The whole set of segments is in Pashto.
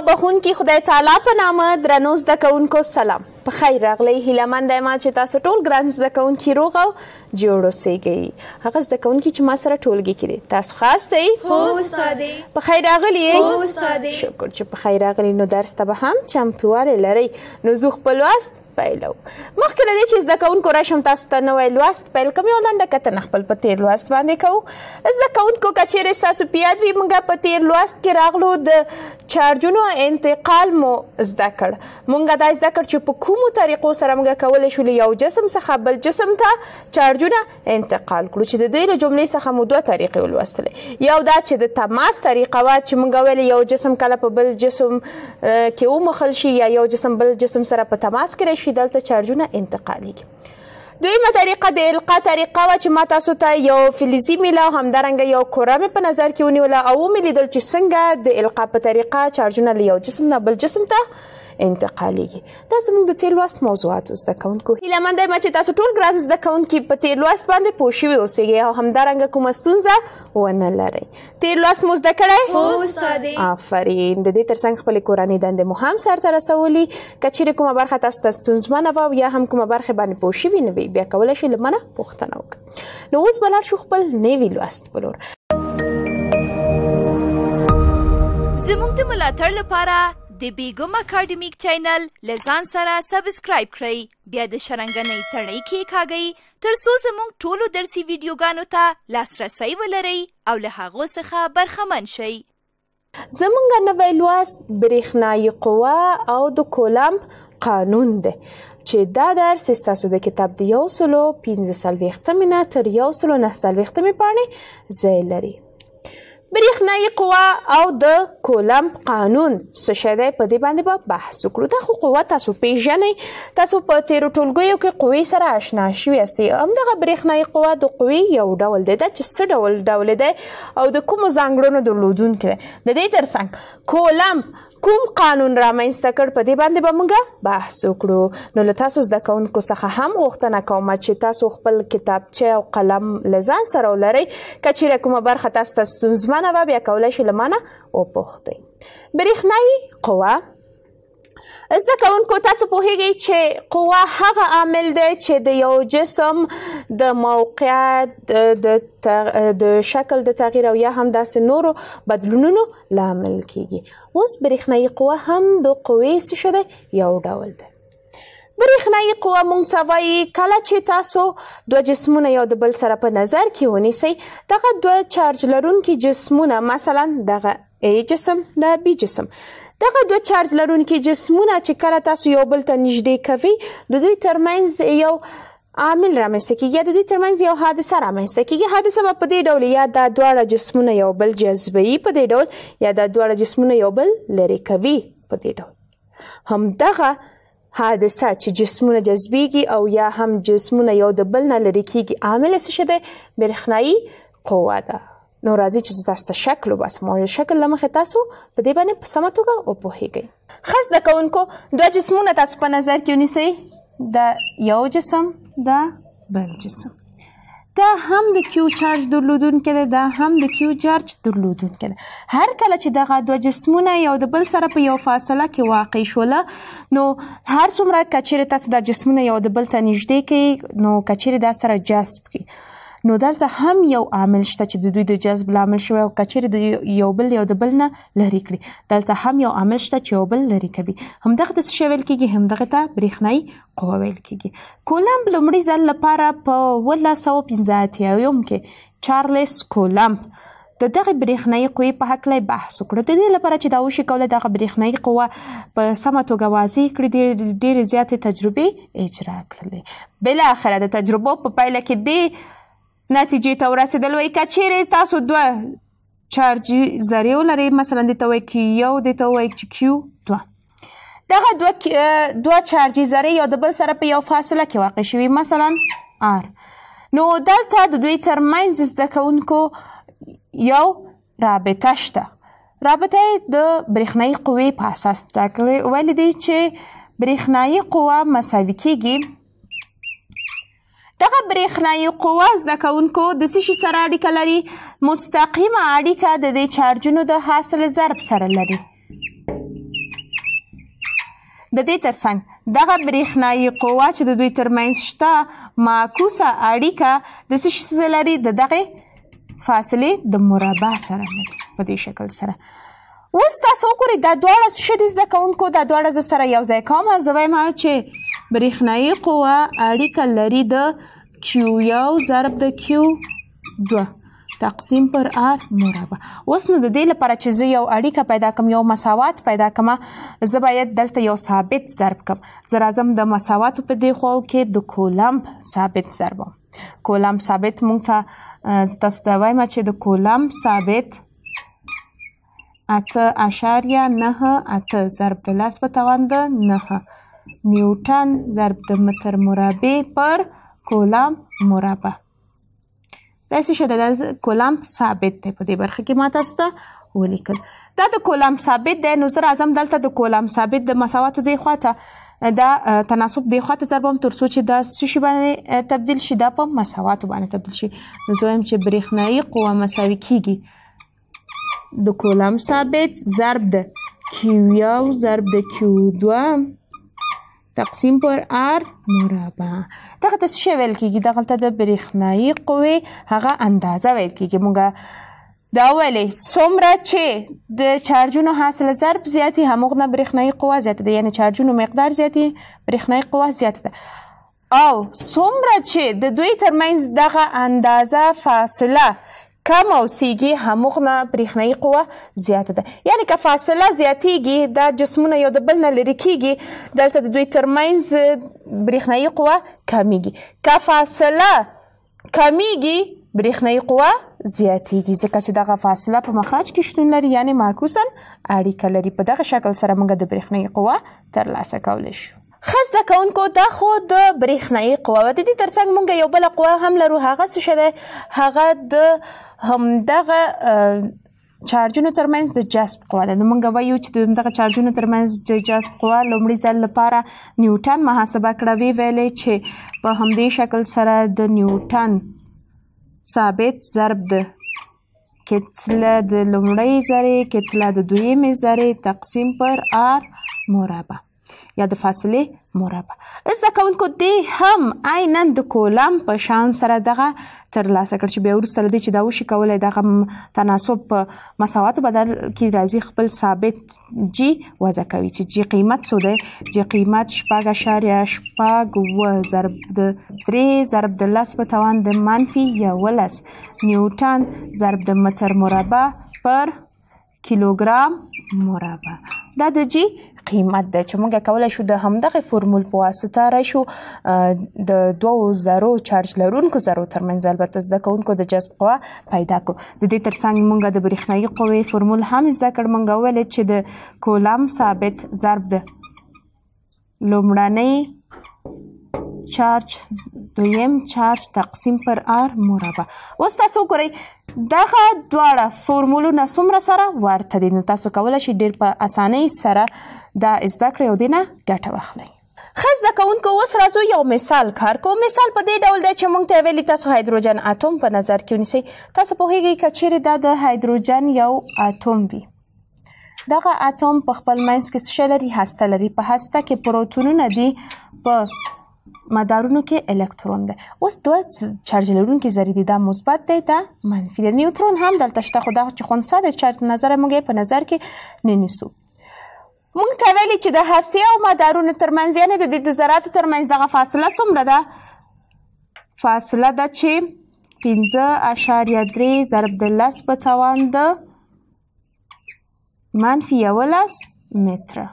بخون کې خدای تعالی په نامه درنو زده کوونکو سلام په خیر راغلی هیله مند یم چې تاسو ټول ګران زده کوونکي روغ او جوړ اوسئ هغه زده کوونکي چې ما سره ټولګي کې دي تاسو خاص دی هو استاد په خیر راغلی هو استاد شکر چې په خیر راغلی نو درس ته به هم چمتووالی لرئ نو زه خپل واست پیلو مخکې له دې چې زده کوونکو راشم تاسو ته نوې لوست پیل کوم یو لنډه کتنه خپل په تیر لوست باندې کوو زده کوونکو کچېره تاسو پیاد وی مونږه په تیر لوست کې راغلو د چارجونو انتقال مو زده کړ مونږه دا زده کړ چې په کومو طریقو سره مونږه کولای شو یو جسم څخه بل جسم ته چارجونه انتقال کړو چې د دوی له جملې څخه مو دوه طریقې ولوستلې یو دا چې د تماس طریقه وا چې مونږ ویل یو جسم کله په بل جسم کې ومخل شي یا یو جسم بل جسم سره په تماس کې شي دلته چارجونه انتقالیږي دویمه طریقه د القا طریقه وه چې ما تاسو ته یو فلزي میله او همدارنګه یو کوره مې په نظر کې ونیوله او ومې لیدل چې څنګه د القا په طریقه چارجونه له یو جسم نه بل جسم ته انتقالیږي دا زموږ د تیر لوست موضوعاتو زده کوونکو هیله مند یم چې تاسو ټول ګران زده کوونکي په تیر لوست باندې پوه شوي اوسئ او همدارنګه کومه ستونزه ونه لرئ تیر لوست مو زده کړی هو استادې آفرین د دې ترڅنګ خپلې کورنۍ دندې مو هم سرته رسولي که چیرې کومه برخه تاسو ته ستونزمنه وه یا هم کومه برخه باندې پوه شوي نه وي بیا کولی شئ له منه پوښتنه وکړئ نو اوس به لاړ شو خپل نوي لوست په لور زموږ د ملاتړ لپاره د بیګم اکیډمیک چینل لزان سره سبسکرایب کړئ بیا د شرنګنۍ تڼۍ کې کاږئ تر څو زموږ ټولو درسي ویډیوګانو ته لاسرسی ولرئ او له هغو څخه برخمن شئ زمونږ نوی لوست برېښنایي قوه او د کولمب قانون دی چې دا درس ستاسو د کتاب د یو سلو پنځه څلوېښتمې نه تر یو سلو نهه څلوېښتمې پاڼې ځای لري برېښنایي قوه او د کولم قانون څه شی دی په دې باندې به بحث وکړو دا خو قوه تاسو پیژنئ تاسو په تیرو ټولګیو کې قوې سره آشنا شوي یاستئ همدغه برېښنایي قوه د قوې یو ډول دی دا چې څه ډول ډول دی او د کومو ځانګړنو درلودونکی دی د دې ترڅنګ کولم کوم قانون را منځته کړ په دې باندې به با موږ بحث وکړو نو له تاسو زده کوونکو څخه هم غوښتنه کوم چې تاسو خپل کتابچه او قلم لزان سره ولرئ کچې کومه برخه تاسو ته ستونزمنه و بیا کولای شئ لمانه او پوښتئ برېښنایی قوه زده کوونکو تاسو پوهیږئ چې قوه هغه عامل دی چې د یو جسم د موقعیت د د شکل د تغییر او یا هم داسې نورو بدلونونو لامل کیږي اوس برېښنایي قوه هم د قوې څه شده یو ډول دی برېښنایي قوه مونږ ته وایي کله چې تاسو دوه جسمونه یو د بل سره په نظر کې ونیسئ دغه دوه چارج لرونکي جسمونه مثلا دغه A جسم دا B جسم دغه دوه چارج لرونکي جسمونه چې کله تاسو یو بل ته نږدې کوي د دوی ترمنځ یو عامل رامنځته کیږي د دوی ترمنځ یو حادثه رامنځته کیږي حادثه به په دې ډول یا دا دواړه جسمونه یو بل جذبوي په دې ډول یا دا دواړه جسمونه یو بل لرې کوي په دې ډول همدغه حادثه چې جسمونه جذبیږي او یا هم جسمونه یو د بل نه لرې کیږي عامل څه شته برېښنایی قوه ده نو راځي چې تاسو ته شکل وباسم او شکل لمخه تاسو په دې باندې په سمه توګه وپوهیږئ خاص د کوونکو دوه جسمونه تاسو په نظر کې ونیسئ د یو جسم د بل جسم دا هم د کیو چارج درلودونکی دی دا هم د کیو چارج درلودونکی دی هر کله چې دغه دوه جسمونه یو د بل سره په یو فاصله کې واقع شول نو هر څومره کچیر تاسو د جسمونه یو د بل ته نږدې کړئ نو کچیر دا سره جذب کړئ نو دلته هم یو عامل شته چې د دوی د جذب لامل شوی او کچیر د یو بل یو د بل نه لری کړي دلته هم یو عامل شته چې یو بل لری کوي همدغه د شویل کېږي همدغه ته برېښنایی قوه ویل کېږي کولمب لومړي ځل لپاره په 1915 یوم کې چارلز کولمب د دغه برېښنایی قوې په هکله بحث وکړ د دې لپاره چې دا وشي کوله دغه برېښنایی قوه په سمه توګه واضح کړي ډېرې زیاتې تجربې اجرا کړلې بل اخره د تجربو په پایله کې د نتیجې ته ورسېدل وایي که چیرې تاسو دوه چارج ذرې ولرئ مثلا دې ته وایي کیو یو دې ته وایي چې کیو دوه دغه دوه دوه چارجي ذرې یو د بل سره په یو فاصله کې واقع شوي مثلا آر نو دلته د دوی ترمنځ زده کوونکو یو رابطه شته رابطه د برېښنایي قوې په اساس ټاکلې ولې دی چې برېښنایي قوه مساوي کیږي دغه برېښنایي قوه زده کوونکو د څه شي سره اړیکه لري مستقیمه اړیکه د دې چارجونو د حاصل ضرب سره لري د دې ترڅنګ دغه برېښنایي قوه چې د دوی ترمنځ شته معکوسه اړیکه د څه شي سره لري د دغه فاصلې د مربع سره لري په دې شکل سره اوس تاسو وګورئ دا دواړه څه شي زده کوونکو دا دواړه زه سره یو ځای کوم زه وایم چې برېښنایي قوه اړیکه لري د کیو یو ضرب د کیو دوه تقسیم پر آر مربع اوس نو د دې لپاره چې زه یو اړیکه پیدا کوم یو مساوات پیدا کوم زه باید دلته یو ثابت ضرب کوم زه راځم د مساواتو په دی خواو کې د کولمب ثابت ضربم کولمب ثابت مونږ ته تاسو ته وایم چې د کولمب ثابت اته اشاریه نه اته ضرب د لاس په توان ده نه نیوټن ضرب د متر مربع پر کولم مربع دا څه شته دا کولم ثابت دی په دې برخه کې ماته ست ولیکل دا د کولم ثابت دی نو زه راځم دلته د کولم ثابت د مساواتو دی خواته دا تناسب دی خواته ضربم تر څو چې دا څه شي باندې تبدیل شي دا په مساواتو باندې تبدیل شي نو زه وایم چې برېښنایي قوه مساوي کیږي د کولم ثابت ضرب د کیو یو ضرب د کیو دوه تقسیم پر آر مربع دغه تاسو شی ویل کیږي دغه ته د برېښنایی قوې هغه اندازه ویل کیږي مونږه دا ولې څومره چې د چارجونو حاصله ضرب زیاتی همغه برېښنایی قوه زیاته ده یعنی چارجونو مقدار زیاتی برېښنایی قوه زیاته ده او څومره چې د دوی ترمنځ دغه اندازه فاصله کم اوسېږي هموغه برېښنایي قوه زیاته ده یعنی که فاصله زیاتیږي دا جسمونه یو د بل نه لرې کیږي دلته د دوی ترمنځ برېښنایي قوه کمیږي که فاصله کمیږي برېښنایي قوه زیاتیږي ځکه چې دغه فاصله په مخرج کې شتون لري یعنی معکوسا اړیکه لري په دغه شکل سره موږ د برېښنایي قوه ترلاسه کولی شو خاص د کونکو دا خو د برېښنایی قوه د دې ترڅنګ مونږ یو بل قوه هم لرو هغه څه شته هغه د همدغه چارجونو ترمنځ د جذب قوه ده موږ وایو چې دغه چارجونو ترمنځ د جذب قوه لومړي ځل لپاره نیوټن محاسبه کړه وی ویلې چې په همدې شکل سره د نیوټن ثابت ضرب د کتله د لومړۍ ذرې کتله د دویمې ذرې تقسیم پر آر مربع یا د فاصلې مربع زده کوونکو دې هم عیناً د کولم په شان سره دغه ترلاسه کړ چې بیا وروسته له دې چې دا وشي کولی دغه تناسب په مساواتو بدل کې راځي خپل ثابت جي وضع کوي چې جي قیمت څو دی جي قیمت شپږ اشاریه شپږ اوه ضرب د درې ضرب د لس په توان د منفي یولس نیوټن ضرب د متر مربع پر کیلوګرام مربع دا د جی قیمت دی چې موږ کولای شو د همدغه فورمول په واسطه راشو د دوو زرو چارج لرونکو زرو ترمنځ البته زده کوونکو د جذب قوا پیدا کو د دې ترڅنګ موږ د برېښنایي قوې فورمول هم زده کړ موږ ویل چې د کولم ثابت ضرب د لومړنۍ چارج دویم چارج تقسیم پر آر مربع اوس تاسو ګورئ دغه دواړه فورمولونه څومره سره ورته دي نو تاسو کولی شئ ډېر په اسانۍ سره دا زده کړئ او دې نه ګټه واخلئ خاص د کونکو اوس راځو یو مثال کار کو مثال په دې ډول دی چې موږ ته ویلي تاسو هایدروجن اتوم په نظر کې ونیسئ تاسو پوهیږئ که چیرې دا د هایدروجن یو اتوم وي دغه اتوم په خپل منځ کې څه لري هسته لري په هسته کې پروتونونه دي په مدارونو کې الکترون دی اوس دوه چارج لرونکي ذرې دي دا مثبت دی دا منفي دی نیوترون هم دلته شته خو دا چې خونسا د چارج نظر موږ په نظر کې نه نیسو مونږ ته ویلي چې د هسې او مدارونو ترمنځ یعنې د دې د ذراتو ترمنځ دغه فاصله څومره ده فاصله ده چې پنځه اعشاریه درې ضرب د لس په توان د منفي یولس متره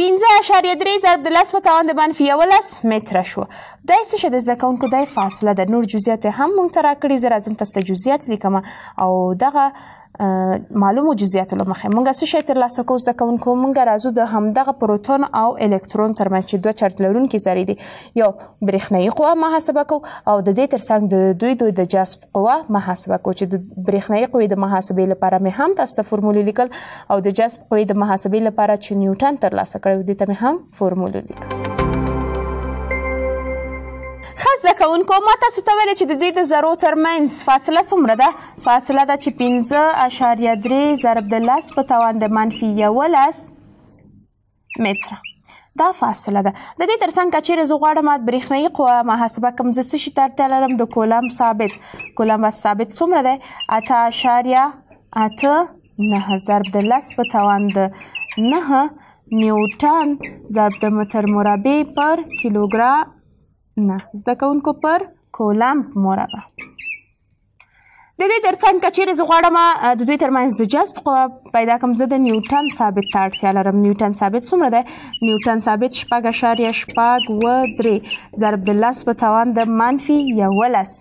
15 اشاریه درې ضرب د لس په توان د منفي یولس متره شو دا څه شی د زده کوونکو د فاصله د نور جزئیات هم مونږ ته راکړي زه راځم تاسو ته جزئیات لیکم او دغه معلومو جزئیاتو لمخه مونږ څه شی تر لاسه کوو زده کوونکو مونږ راځو د همدغه پروتون او الکترون ترمنځ چې دوه چارج لرونکي ذرې دي یو برېښنایي قوه محاسبه کوو او د دې ترڅنګ د دوی دوی د جذب قوه محاسبه کوو چې د برېښنایي قوې د محاسبې لپاره مې هم تاسو ته فورمول لیکل او د جذب قوې د محاسبې لپاره چې نیوټن تر لاسه کړو دي ته مې هم فورمول لیکل زده کوونکو ما تاسو ته ویلې چې د دې د ذرو ترمنځ فاصله څومره ده فاصله ده چې پنځه اعشاریه درې ضرب د لس په توان د منفي یولس متره دا فاصله ده د دې ترڅنګ که چیرې زه غواړم برېښنایي قوه محاسبه کړم زه څه شي ته اړتیا لرم د کولم ثابت کولم ثابت څومره دی اته اعشاریه اته نهه ضرب د لس په توان د نهه نیوټن ضرب د متر مربع پر کیلوګرام نه زده کوونکو پر کولمب مربع د دې ترڅنګ که چیرې زه غواړم د دوی ترمنځ د جذب قوه پیدا کړم زه د نیوټن ثابت ته اړتیا لرم نیوټن ثابت څومره دی نیوټن ثابت شپږ اعشاریه شپږ و درې ضرب د لس په توان د منفي یولس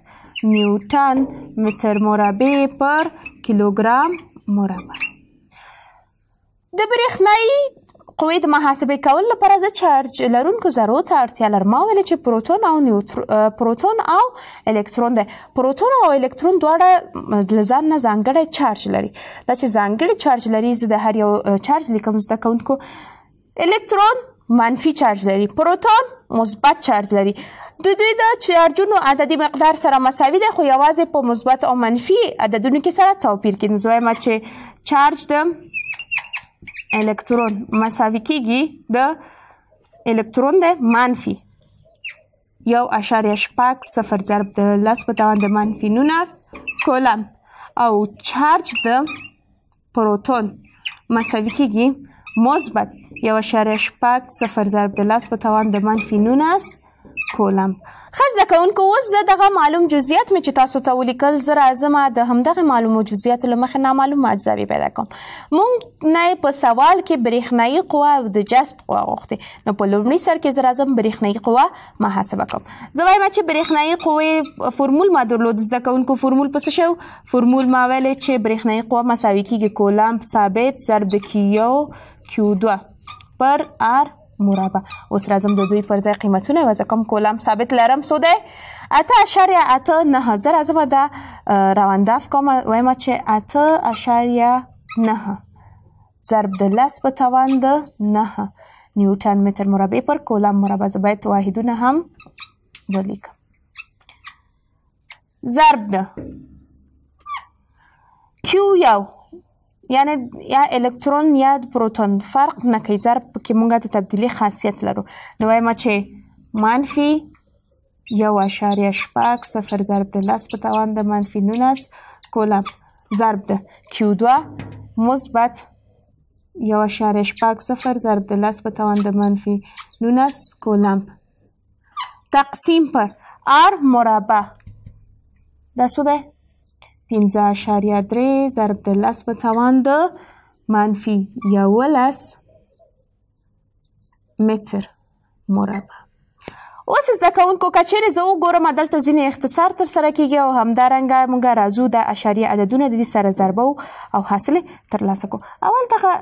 نیوټن متر مربع پر کیلوګرام مربع د برېښنایي قوې د محاسبه کولو لپاره زه چارج لرونکو ذرو ته اړتیا لرم ما ویل چې پروتون او نیوتر پروتون او الکترون دی پروتون او الکترون دواړه لزان نه ځانګړی چارج لري دا چې ځانګړی چارج لري زه د هر یو چارج لیکم زده کوونکو الکترون منفي چارج لري پروتون مثبت چارج لري د دوی د چارجونو عددي مقدار سره مساوي ده خو یوازې په مثبت او منفي عددونو کې سره توپیر کوي نو زویمه چې چارج د الکترون مساوي کیږي د الکترون د منفي یو اشاریه شپږ صفر ضرب د لس په توان د منفي نولس کولم او چارج د پروتون مساوي کیږي مثبت یو اشاریه شپږ صفر ضرب د لس په توان د منفي نولس کولم خاص د کونکو اوس زه دغه معلوم جزئیات مې چې تاسو ته ولیکل زه راځم د همدغه معلومو جزئیات لمخه نامعلوم اجزاوی پیدا کوم مونږ نه په سوال کې برېښنایی قوه او د جذب قوه غوښتي نو په لومړي سر کې زه راځم برېښنایی قوه محاسبه کوم زه وایم چې برېښنایی قوه فورمول ما درلود زده کونکو فورمول پس شو فورمول ما ویل چې برېښنایی قوه مساوي کیږي کولم ثابت ضرب د کیو کیو 2 پر ار مربع اوس راځم د دوی پر ځای قیمتونه وضع کوم کولم ثابت لرم سو دی اته اشاریه اته نهه زره زه به دا راونداف کوم وایم چې اته اشاریه نهه ضرب د لس په توان د نهه نیوټن متر مربع پر کولم مربع زه باید واحدونه هم ولیکم ضرب د کیو یو یعنی یا الکترون یا پروتون فرق نه کوي ضرب پکې مونږه د تبدیلي خاصیت لرو نو وایم چې منفي یو اشاریه شپږ صفر ضرب د لس په توان د منفي نولس کولم ضرب د کیو دوه مثبت یو اشاریه شپږ صفر ضرب د لس په توان د منفي نولس کولم تقسیم پر آر مربع دا څه دی پنځه اعشاریه درې ضرب د لس په توان د منفي یولس متر مربع اوس زده کوونکو که چیرې زه وګورم دلته ځینې اختصار ترسره کیږي او همدارنګه موږ راځو د اشاریه عددونه د دې سره ضربو او حاصلې ترلاسه کوو اول دغه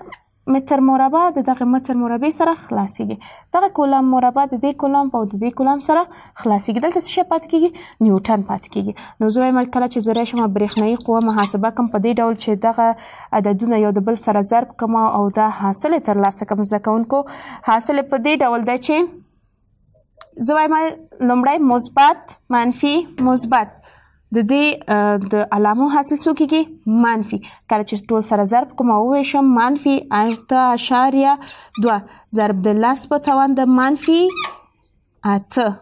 متر مربع د دغه متر مربع سره خلاصيږي دغه کولم مربع د دې کولم او د دې کولم سره خلاصيږي دلته څه پات کیږي نیوټن پات کیږي نو زه مل کله چې زره شمه برېښنایی قوه محاسبه کوم په دې ډول چې دغه عددونه یو د بل سره ضرب کوم او دا حاصل تر لاسه کوم ځکهونکو حاصل په دې ډول دی چې زه وایم لومړی مثبت منفي مثبت د دې د علامو حاصل څو کیږي منفي کله چې ټول سره ضرب کوم او وشم منفي 8.2 ضرب د لاس په توان د منفي 8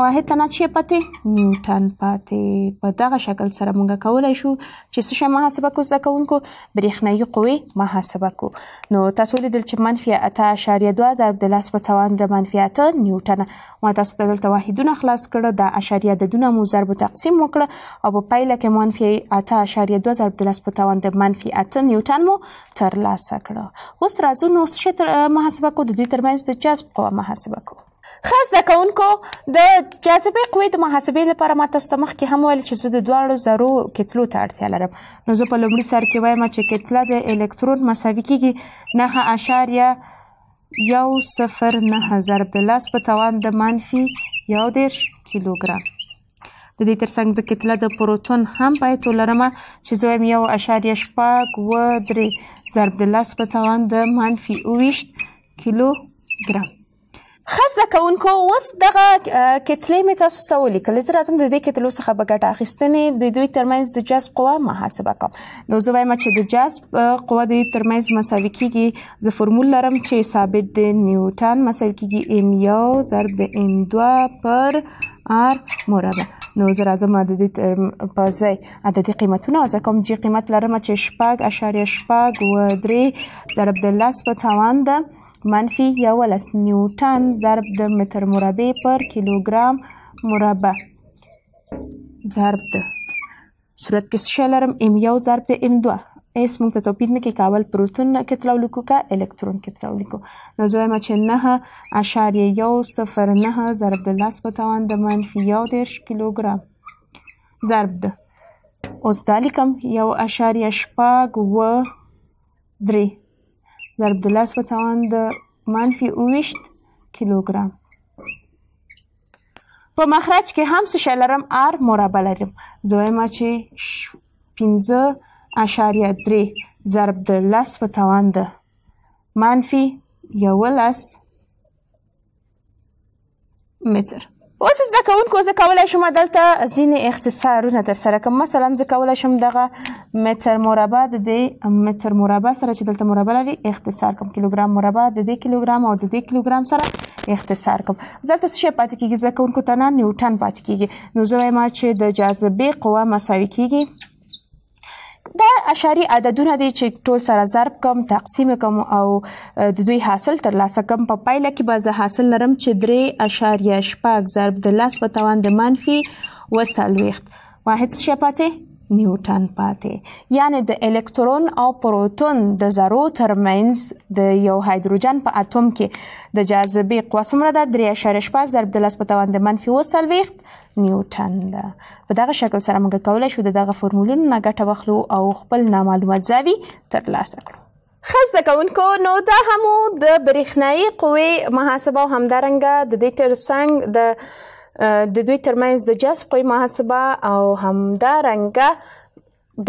واحد ته نه چی پاتې نیوټن پاتې په دغه شکل سره موږ کولای شو چې څه شی محاسبه کو زده کوونکو برېښنایي قوې محاسبه کو نو تاسو لیدل چې منفي 8.2 ضرب د لاس په توان د منفي 8 نیوټن ما تاسو ته دلته واحدونه خلاص کړه د اشاریه عددونه مو ضرب تقسیم وکړه او په پایله کې منفي 8.2 ضرب د لاس په توان د منفي 8 نیوټن مو تر لاسه کړه اوس راځو نو څه محاسبه کو د دوی ترمنځ د جذب قوه محاسبه کو ښه زده کوونکو د جاذبې قوې د محاسبې لپاره ما تاسو ته مخکې هم ویل چې زه د دواړو ذرو کتلو ته اړتیا لرم نو زه په لومړي سر کې وایم چې کتله د الکترون مساوي کیږي نهه اعشاریه یو صفر نهه ضرب د لس په توان د منفي یو دېرش کیلوګرام د دې تر څنګ زه کتله د پروتون هم باید ولرمه چې زه وایم یو اعشاریه شپږ اووه درې ضرب د لس په توان د منفي اوویشت کیلوګرام ښه زده کوونکو اوس دغه کتلې مې تاسو ته ولیکلې زه راځم د دې کتلو څخه به ګټه اخیستنې د دوی ترمنځ د جذب قوه محاسبه کوم نو زه وایم چې د جذب قوه د ترمنځ مساوي کیږي زه فورمول لرم چې ثابت د نیوټن مساوي کیږي ام یو ضرب ام دوه پر ار مربع نو زه راځم د دې په ځای عددي قیمتونه زه کوم چې قیمت لرم چې شپږ اشاریه شپږ و درې ضرب د لس په توان ده منفي یولس نیوټن ضرب د متر مربع پر کیلوګرام مربع ضرب د صورت کې څه لرم ام یو ضرب د ام دوه اس موږ ته توپیر نه کې کول پروتون کتلو لیکو کا الکترون کتلو لیکو نو زه ما چې نه اشاریه یو صفر نه ضرب د لاس په توان د منفي یو دېرش کیلوګرام ضرب د اوس دا لیکم یو اشاریه شپږ و درې ضرب د لس په توان د منفي اوویشت کیلوګرام په مخرج کې هم څه شی لرم آر مربع لرم دویمه چې پنځه اشاریه درې ضرب د لس په توان د منفي یولس متر اوس زده کوونکو زه کولی شم دلته ځینې اختصارونه ترسره کړم مثلا زه کولی شم دغه متر مربع د دې متر مربع سره چې دلته مربع لري اختصار کړم کیلوګرام مربع د دې کیلوګرام او د دې کیلوګرام سره اختصار کړم دلته څه شی پاتې کېږي زده کوونکو ته نه نیوټن پاتې کېږي نو زه وایم چې د جاذبې قوه مساوي کېږي دا اشاری عددونه دي چې ټول سره ضرب کم تقسیم کم او د دوی حاصل تر لاسه کم په پایله کې به زه حاصل لرم چې درې اشاریه شپږ ضرب د لاس په توان د منفي وسلويخت واحد شپاته نیوټن پاتې یعنی د الکترون او پروتون د ذرو ترمنز د یو هایدروجن په اتم کې د جاذبې قوه څومره ده 3.6 ضرب د 10 په توان د منفي 20 نیوټن ده په دغه شکل سره موږ کولای شو دغه فرمولونه نه ګټه واخلو او خپل نامعلومات زاوی ترلاسه کړو خاص د کوونکو نو دا هم د برېښنایی قوې محاسبه او همدارنګه د دې ترڅنګ د د دوی ترمنځ د جذبې محاسبه او همدا رنګه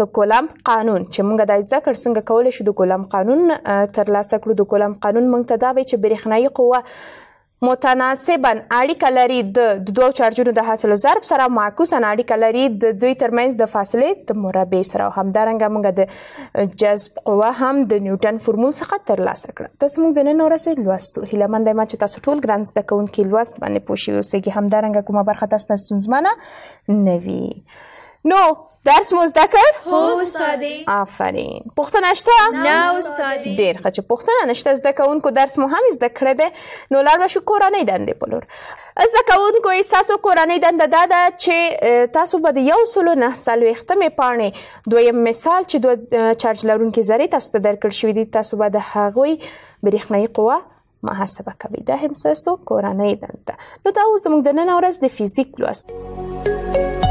د کولم قانون چې موږ د ذکر څنګه کولای شو د کولم قانون ترلاسه کړو د کولم قانون موږ ته دا وایي چې برېښنایی قوه متناسبا اړیکه لري د دوو چارجونو د حاصل ضرب سره معکوسا اړیکه لري د دوی ترمنځ د فاصلې د مربع سره همدارنګه موږ د جذب قوه هم د نیوټن فرمول څخه ترلاسه کړه تاسو موږ د نن ورځې لوستو هیله مند یم چې تاسو ټول ګرانز د کوونکې لوست باندې پوښیږئ همدارنګه کومه برخه تاسو ته ستونزمنه نه وي نو درس مو زده کړ؟ هو استادې آفرین پوښتنه شته؟ نه استادې ډېر ښه چې پوښتنه نشته زده کوونکو درس مو هم زده کړی دی نو لاړ به شو کورنۍ دندې په لور زده کوونکو ستاسو کورنۍ دنده دا ده چې تاسو به د یو سلو نه څلوېښتمې پاڼې دویم مثال چې دوه چارج لرونکي ذرې تاسو ته درکړل شوي دي تاسو به د هغوی برېښنایي قوه محاسبه کوئ دا هم ستاسو کورنۍ دنده نو دا اوس زموږ د نن ورځ د فزیک لوست